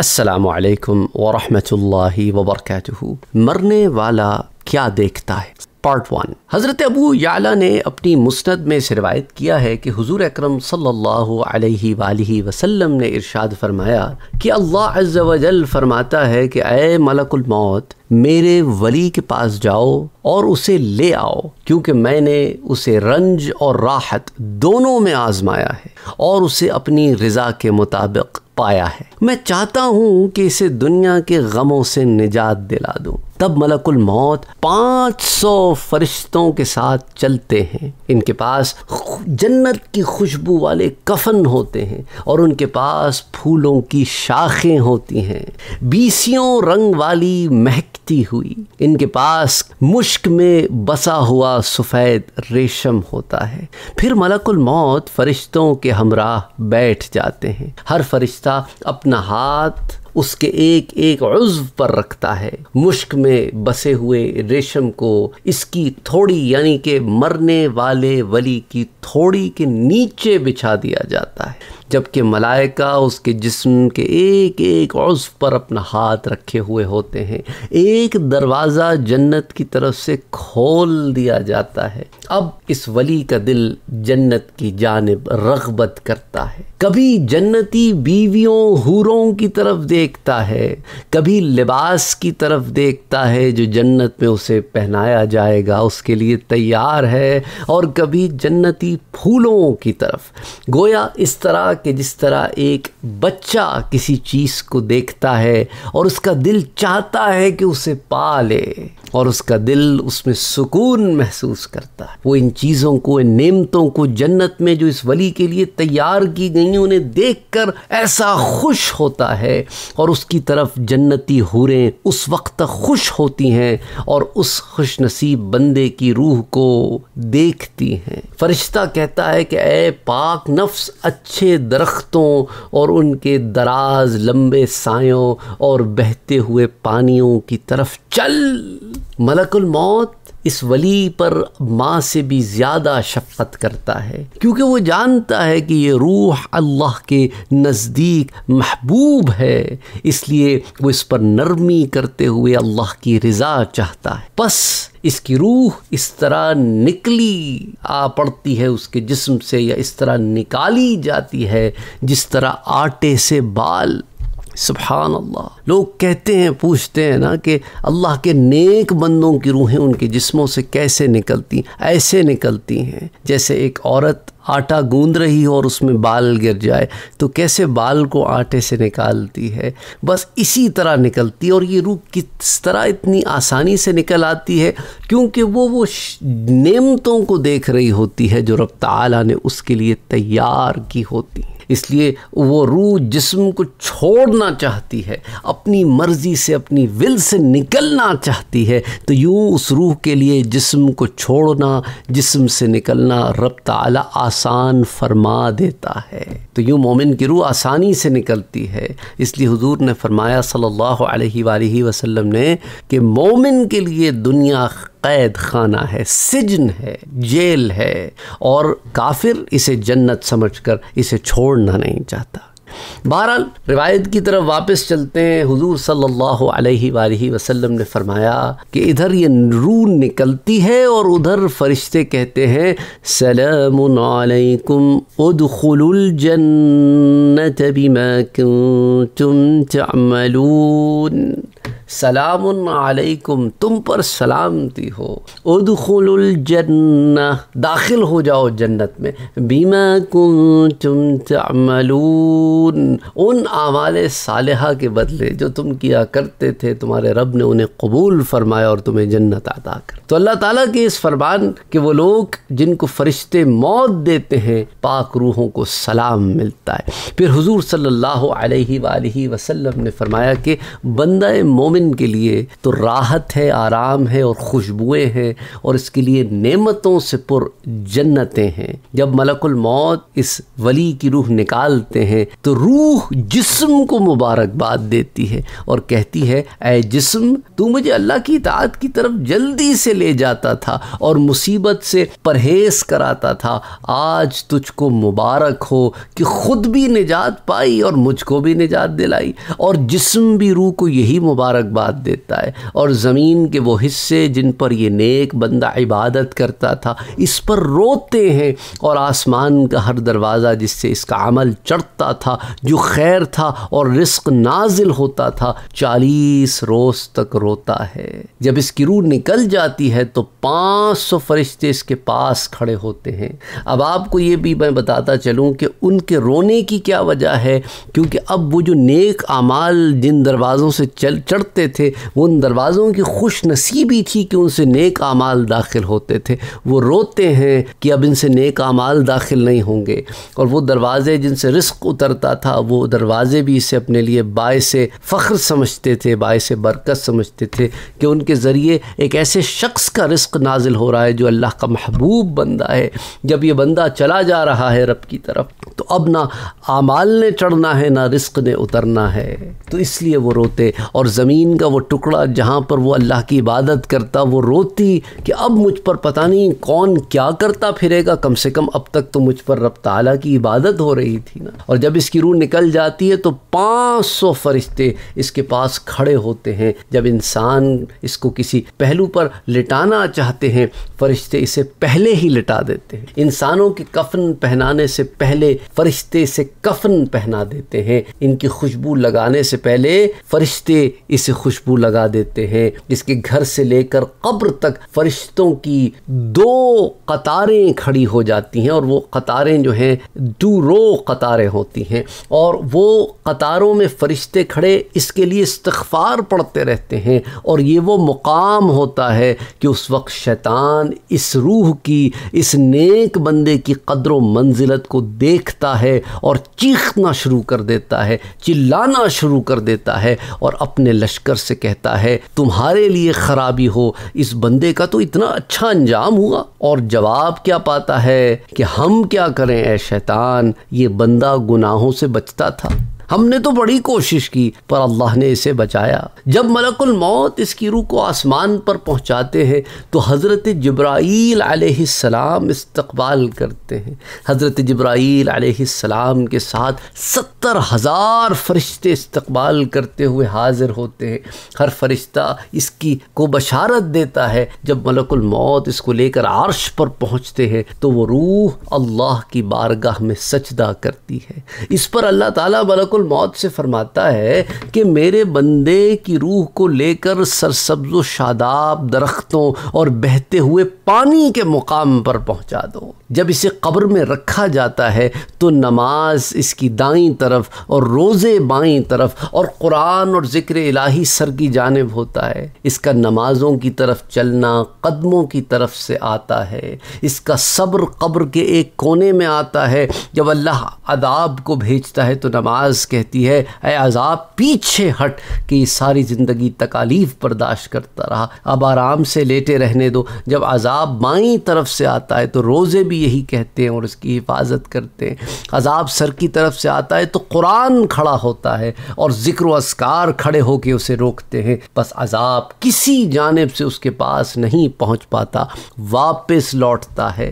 असलकम वरहमतुल्लाहि वबरकatuhu मरने वाला क्या देखता है पार्ट वन हज़रत अबू याला ने अपनी मुस्ंद में से रवायत किया है कि हुजूर अकरम सल्लल्लाहु अलैहि वालैहि वसल्लम ने इरशाद फरमाया कि अल्लाह अज्जल फरमाता है कि अय मलकुल मौत मेरे वली के पास जाओ और उसे ले आओ क्योंकि मैंने उसे रंज और राहत दोनों में आजमाया है और उसे अपनी रज़ा के मुताबिक पाया है मैं चाहता हूँ कि इसे दुनिया के गमों से निजात दिला दूँ तब मलकुल मौत 500 फरिश्तों के साथ चलते हैं इनके पास जन्नत की खुशबू वाले कफन होते हैं और उनके पास फूलों की शाखें होती हैं बीसियों रंग वाली महकती हुई इनके पास मुश्क में बसा हुआ सफ़ेद रेशम होता है फिर मलकुल मौत फरिश्तों के हमराह बैठ जाते हैं हर फरिश्ता अपना हाथ उसके एक एक उज्व पर रखता है मुश्क में बसे हुए रेशम को इसकी थोड़ी यानी के मरने वाले वली की थोड़ी के नीचे बिछा दिया जाता है जबकि मलाइका उसके जिस्म के एक एक उज्व पर अपना हाथ रखे हुए होते हैं एक दरवाज़ा जन्नत की तरफ से खोल दिया जाता है अब इस वली का दिल जन्नत की जानब रगबत करता है कभी जन्नती बीवियों हूरों की तरफ देख देखता है कभी लिबास की तरफ देखता है जो जन्नत में उसे पहनाया जाएगा उसके लिए तैयार है और कभी जन्नती फूलों की तरफ गोया इस तरह के जिस तरह एक बच्चा किसी चीज़ को देखता है और उसका दिल चाहता है कि उसे पा ले और उसका दिल उसमें सुकून महसूस करता है वो इन चीज़ों को इन नेमतों को जन्नत में जो इस वली के लिए तैयार की गई उन्हें देख कर ऐसा खुश होता है और उसकी तरफ जन्नती हूरें उस वक्त तक खुश होती हैं और उस खुश नसीब बंदे की रूह को देखती हैं फरिश्ता कहता है कि ए पाक नफ्स अच्छे दरख्तों और उनके दराज लंबे सायों और बहते हुए पानियों की तरफ चल मलकुल मौत इस वली पर माँ से भी ज़्यादा शफ़त करता है क्योंकि वो जानता है कि ये रूह अल्लाह के नज़दीक महबूब है इसलिए वो इस पर नरमी करते हुए अल्लाह की रज़ा चाहता है बस इसकी रूह इस तरह निकली आ पड़ती है उसके जिस्म से या इस तरह निकाली जाती है जिस तरह आटे से बाल सुबहान अल्लाह लोग कहते हैं पूछते हैं ना कि अल्लाह के नेक बंदों की रूहें उनके जिस्मों से कैसे निकलती ऐसे निकलती हैं जैसे एक औरत आटा गूंद रही हो और उसमें बाल गिर जाए तो कैसे बाल को आटे से निकालती है बस इसी तरह निकलती है और ये रूह किस तरह इतनी आसानी से निकल आती है क्योंकि वो वो नेमतों को देख रही होती है जो रब्ता ताला ने उसके लिए तैयार की होती इसलिए वो रूह जिस्म को छोड़ना चाहती है अपनी मर्ज़ी से अपनी विल से निकलना चाहती है तो यूँ उस रूह के लिए जिस्म को छोड़ना जिस्म से निकलना रब ताला आसान फरमा देता है तो यूँ मोमिन की रूह आसानी से निकलती है इसलिए हुजूर ने फरमाया सल्लल्लाहु अलैहि वसल्लम ने कि मोमिन के लिए दुनिया कैद खाना है सिजन है जेल है और काफिर इसे जन्नत समझकर इसे छोड़ना नहीं चाहता बहरहाल रिवायत की तरफ वापस चलते हैं हुजूर सल्लल्लाहु अलैहि वसल्लम ने फरमाया कि इधर ये रूह निकलती है और उधर फरिश्ते कहते हैं सलामकुम उदखुलजन्नत बिमा तुम तमलून सलाम अलैकुम तुम पर सलामती हो उदखुलजन्ना दाखिल हो जाओ जन्नत में बीमा कुम तुम तमलून उन आमाल सालहा के बदले जो तुम किया करते थे तुम्हारे रब ने उन्हें कबूल फरमाया और तुम्हें जन्नत अदा कर तो अल्लाह ताला के इस फरमान के वो लोग जिनको फरिश्ते मौत देते हैं पाक रूहों को सलाम मिलता है फिर हुजूर सल्लल्लाहु अलैहि वसल्लम ने फरमाया कि बंदा मोमिन मोमिन के लिए तो राहत है आराम है और खुशबुएं हैं और इसके लिए नेमतों से पुर जन्नतें हैं जब मलकुल मौत इस वली की रूह निकालते हैं तो रूह जिस्म को मुबारकबाद देती है और कहती है ए जिस्म तू मुझे अल्लाह की इतात की तरफ जल्दी से ले जाता था और मुसीबत से परहेज कराता था आज तुझको मुबारक हो कि खुद भी निजात पाई और मुझको भी निजात दिलाई और जिस्म भी रूह को यही मुबारक बात देता है और ज़मीन के वो हिस्से जिन पर ये नेक बंदा इबादत करता था इस पर रोते हैं और आसमान का हर दरवाज़ा जिससे इसका अमल चढ़ता था जो खैर था और रिस्क नाजिल होता था चालीस रोज़ तक रोता है जब इसकी रूह निकल जाती है तो पाँच सौ फरिश्ते इसके पास खड़े होते हैं अब आपको ये भी मैं बताता चलूँ कि उनके रोने की क्या वजह है क्योंकि अब वो जो नेक आमाल जिन दरवाज़ों से चल चढ़ते होते थे उन दरवाज़ों की खुश नसीबी थी कि उनसे नेक आमाल दाखिल होते थे वो रोते हैं कि अब इनसे नेक आमाल दाखिल नहीं होंगे और वो दरवाज़े जिनसे रिस्क उतरता था वो दरवाज़े भी इसे अपने लिए बायस फ़ख्र समझते थे बायस बरकत समझते थे कि उनके ज़रिए एक ऐसे शख्स का रिस्क नाजिल हो रहा है जो अल्लाह का महबूब बंदा है जब ये बंदा चला जा रहा है रब की तरफ तो अब ना आमाल ने चढ़ना है ना रिस्क ने उतरना है तो इसलिए वो रोते और ज़मीन जमीन का वो टुकड़ा जहाँ पर वो अल्लाह की इबादत करता वो रोती कि अब मुझ पर पता नहीं कौन क्या करता फिरेगा कम से कम अब तक तो मुझ पर रब ताला की इबादत हो रही थी ना और जब इसकी रूह निकल जाती है तो पाँच सौ फरिश्ते इसके पास खड़े होते हैं जब इंसान इसको किसी पहलू पर लिटाना चाहते हैं फरिश्ते इसे पहले ही लिटा देते हैं इंसानों के कफन पहनाने से पहले फरिश्ते इसे कफन पहना देते हैं इनकी खुशबू लगाने से पहले फरिश्ते इसे से खुशबू लगा देते हैं जिसके घर से लेकर कब्र तक फरिश्तों की दो कतारें खड़ी हो जाती हैं और वो कतारें जो हैं दो रो कतारें होती हैं और वो कतारों में फरिश्ते खड़े इसके लिए इस्तफार पढ़ते रहते हैं और ये वो मुकाम होता है कि उस वक्त शैतान इस रूह की इस नेक बंदे की कदर मंजिलत को देखता है और चीखना शुरू कर देता है चिल्लाना शुरू कर देता है और अपने लश्कर लश्कर से कहता है तुम्हारे लिए खराबी हो इस बंदे का तो इतना अच्छा अंजाम हुआ और जवाब क्या पाता है कि हम क्या करें ऐ शैतान ये बंदा गुनाहों से बचता था हमने तो बड़ी कोशिश की पर अल्लाह ने इसे बचाया जब मलकुल मौत इसकी रूह को आसमान पर पहुंचाते हैं तो हज़रत जब्राईल सलाम इस्तकबाल करते हैं हज़रत जब्राईल सलाम के साथ सत्तर हज़ार फरिश्ते इस्तकबाल करते हुए हाजिर होते हैं हर फरिश्ता इसकी को बशारत देता है जब मलकुल मौत इसको लेकर आर्श पर पहुंचते हैं तो वो रूह अल्लाह की बारगाह में सजदा करती है इस पर अल्लाह ताला मलक मलकुल मौत से फरमाता है कि मेरे बंदे की रूह को लेकर सरसब्ज शादाब दरख्तों और बहते हुए पानी के मुकाम पर पहुंचा दो जब इसे कब्र में रखा जाता है तो नमाज इसकी दाईं तरफ और रोज़े बाईं तरफ और कुरान और ज़िक्र इलाही सर की जानब होता है इसका नमाज़ों की तरफ चलना कदमों की तरफ से आता है इसका सब्र कब्र के एक कोने में आता है जब अल्लाह अदाब को भेजता है तो नमाज कहती है ए अजाब पीछे हट कि सारी ज़िंदगी तकालीफ बर्दाश्त करता रहा अब आराम से लेटे रहने दो जब अजाब बाई तरफ से आता है तो रोज़े भी यही कहते हैं और इसकी हिफाजत करते हैं अजाब सर की तरफ से आता है तो कुरान खड़ा होता है और ज़िक्र असकार खड़े होकर उसे रोकते हैं बस अजाब किसी जानब से उसके पास नहीं पहुँच पाता वापस लौटता है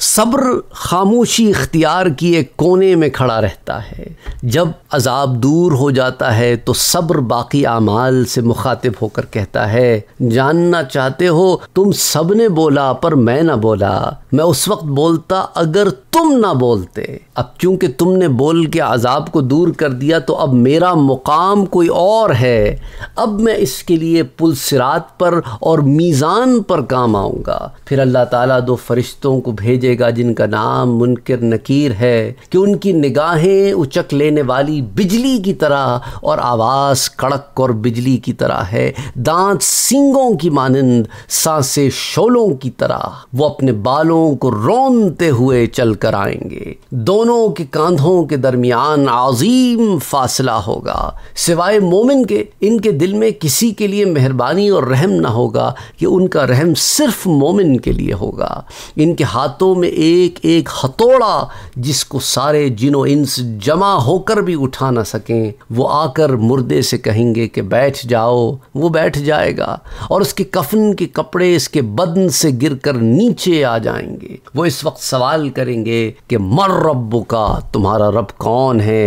सब्र खामोशी इख्तियार किए कोने में खड़ा रहता है जब अजाब दूर हो जाता है तो सब्र बाकी आमाल से मुखातिब होकर कहता है जानना चाहते हो तुम सब ने बोला पर मैं ना बोला मैं उस वक्त बोलता अगर तुम ना बोलते अब चूंकि तुमने बोल के अजाब को दूर कर दिया तो अब मेरा मुकाम कोई और है अब मैं इसके लिए पुल सिरात पर और मीज़ान पर काम आऊँगा फिर अल्लाह ताला दो फरिश्तों को भेज भेजेगा जिनका नाम मुनकर नकीर है कि उनकी निगाहें उचक लेने वाली बिजली की तरह और आवाज़ कड़क और बिजली की तरह है दांत सिंगों की मानंद सांसें शोलों की तरह वो अपने बालों को रोनते हुए चल कर आएंगे दोनों के कांधों के दरमियान आजीम फासला होगा सिवाय मोमिन के इनके दिल में किसी के लिए मेहरबानी और रहम ना होगा कि उनका रहम सिर्फ मोमिन के लिए होगा इनके हाथों हाथों में एक एक हथौड़ा जिसको सारे जिनो इंस जमा होकर भी उठा ना सकें वो आकर मुर्दे से कहेंगे कि बैठ जाओ वो बैठ जाएगा और उसके कफन के कपड़े इसके बदन से गिरकर नीचे आ जाएंगे वो इस वक्त सवाल करेंगे कि मर रब का तुम्हारा रब कौन है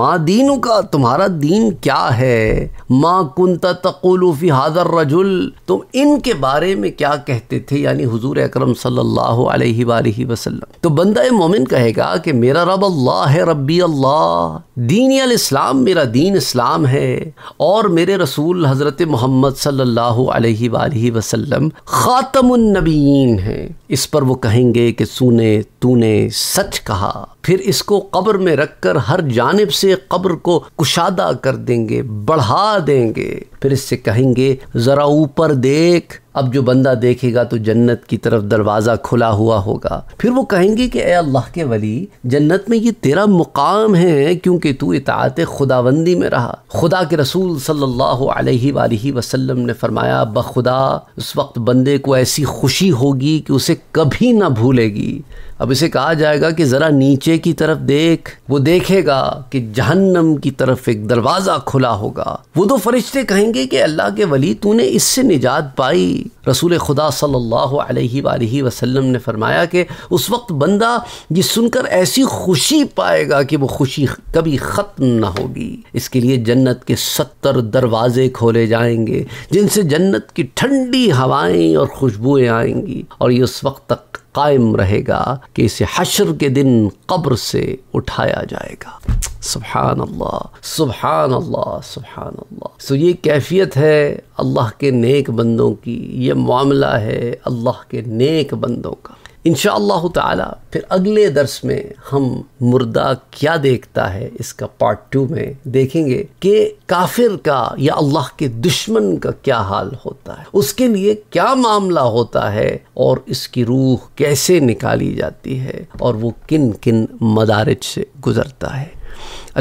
माँ दीनू का तुम्हारा दीन क्या है माँ कुंता तकुलूफी हाजर रजुल तुम इनके बारे में क्या कहते थे यानी हजूर अक्रम सल्ला वसल्लम तो बंदा मोमिन कहेगा कि मेरा रब अल्लाह है रब्बी अल्लाह दीन इस्लाम मेरा दीन इस्लाम है और मेरे रसूल हज़रत मोहम्मद सल्लल्लाहु अलैहि वसल्लम ख़ातमनबीन है इस पर वो कहेंगे कि सुने तूने सच कहा फिर इसको कब्र में रखकर हर जानब से कब्र को कुशादा कर देंगे बढ़ा देंगे फिर इससे कहेंगे ज़रा ऊपर देख अब जो बंदा देखेगा तो जन्नत की तरफ दरवाज़ा खुला हुआ होगा फिर वो कहेंगे कि अल्लाह के वली जन्नत में ये तेरा मुकाम है क्योंकि कि तू इतात खुदाबंदी में रहा खुदा के रसूल सल्लल्लाहु अलैहि सल्ला वसल्लम ने फरमाया बखुदा उस वक्त बंदे को ऐसी खुशी होगी कि उसे कभी ना भूलेगी अब इसे कहा जाएगा कि ज़रा नीचे की तरफ देख वो देखेगा कि जहन्नम की तरफ एक दरवाज़ा खुला होगा वो तो फरिश्ते कहेंगे कि अल्लाह के वली तूने इससे निजात पाई रसूल खुदा सल्लल्लाहु अलैहि वसल्लम ने फरमाया कि उस वक्त बंदा ये सुनकर ऐसी खुशी पाएगा कि वो खुशी कभी ख़त्म ना होगी इसके लिए जन्नत के सत्तर दरवाज़े खोले जाएंगे जिनसे जन्नत की ठंडी हवाएं और खुशबुएं आएंगी और ये उस वक्त तक कायम रहेगा कि इसे हशर के दिन कब्र से उठाया जाएगा सुबहान अल्लाह सुबहान अल्लाह सुबहान अल्लाह सो ये कैफियत है अल्लाह के नेक बंदों की ये मामला है अल्लाह के नेक बंदों का इन ताला फिर अगले दर्स में हम मुर्दा क्या देखता है इसका पार्ट टू में देखेंगे कि काफिर का या अल्लाह के दुश्मन का क्या हाल होता है उसके लिए क्या मामला होता है और इसकी रूह कैसे निकाली जाती है और वो किन किन मदारज से गुजरता है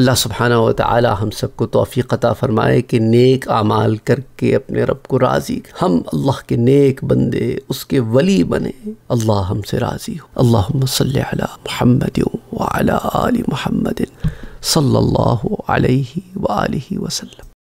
अल्लाह सुबहाना वाली हम सबको तोफ़ी अता फ़रमाए कि नेक आमाल करके अपने रब को राज़ी हम अल्लाह के नेक बंदे उसके वली बने अल्लाह हमसे राज़ी हो अल्लाह सल महमद वाल महमद सल्ला वसलम